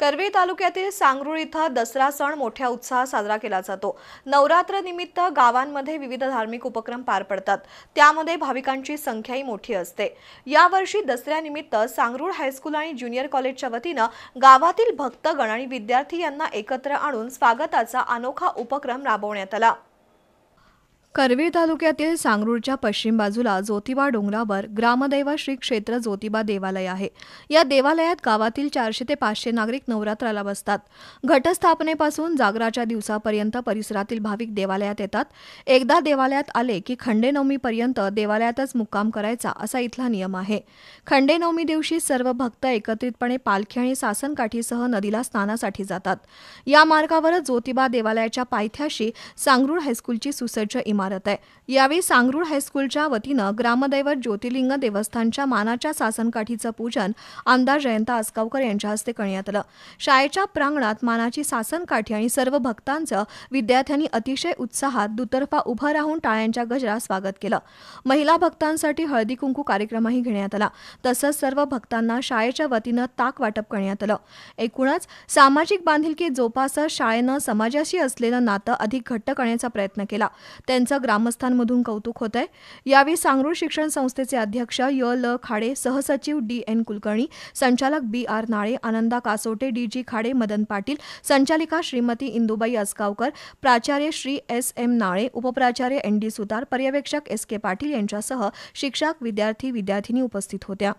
करवी तालुक्यातील सांगरूळ इथं दसरा सण मोठ्या उत्साहात साजरा केला जातो नवरात्र निमित्त गावांमध्ये विविध धार्मिक उपक्रम पार पडतात त्यामध्ये भाविकांची संख्याही मोठी असते यावर्षी दसऱ्यानिमित्त सांगरूळ हायस्कूल आणि ज्युनियर कॉलेजच्या वतीनं गावातील भक्तगण आणि विद्यार्थी यांना एकत्र आणून स्वागताचा अनोखा उपक्रम राबवण्यात आला करवीर तालुक्यातील सांगरूरच्या पश्चिम बाजूला ज्योतिबा डोंगरावर ग्रामदैव श्री क्षेत्र जोतिबा देवालय आहे या देवालयात गावातील चारशे ते पाचशे नागरिक नवरात्राला बसतात घटस्थापनेपासून जागराच्या दिवसापर्यंत परिसरातील भाविक देवालयात येतात एकदा देवालयात आले की खंडेनवमीपर्यंत देवालयातच मुक्काम करायचा असा इथला नियम आहे खंडेनवमी दिवशी सर्व भक्त एकत्रितपणे पालखी आणि सासनकाठीसह नदीला स्नानासाठी जातात या मार्गावरच ज्योतिबा देवालयाच्या पायथ्याशी सांगरूळ हायस्कूलची सुसज्ज इमारत इमारत आहे यावेळी सांगरुळ हायस्कूलच्या वतीनं ग्रामदैवत ज्योतिर्लिंग देवस्थानच्या मानाच्या सासनकाठीचं पूजन आमदार जयंता आसगावकर यांच्या हस्ते करण्यात आलं शाळेच्या प्रांगणात मानाची सासनकाठी आणि सर्व भक्तांचं विद्यार्थ्यांनी अतिशय उत्साहात दुतर्फा उभं राहून टाळ्यांच्या गजरात स्वागत केलं महिला भक्तांसाठी हळदी कुंकू कार्यक्रमही घेण्यात आला तसंच सर्व भक्तांना शाळेच्या वतीनं ताक वाटप करण्यात आलं एकूणच सामाजिक बांधिलकी जोपासत शाळेनं समाजाशी असलेलं नातं अधिक घट्ट करण्याचा प्रयत्न केला यांचं ग्रामस्थांमधून कौतुक होत आहे यावेळी सांगरूळ शिक्षण संस्थेचे अध्यक्ष य ल खाडे सहसचिव डी एन कुलकर्णी संचालक B R Nale Ananda Kasote D G Khade Madan Patil संचालिका श्रीमती इंदुबाई असगावकर प्राचार्य श्री एस एम नाळे उपप्राचार्य एन डी सुतार पर्यवेक्षक एस के पाटील यांच्यासह शिक्षक विद्यार्थी विद्यार्थिनी उपस्थित होत्या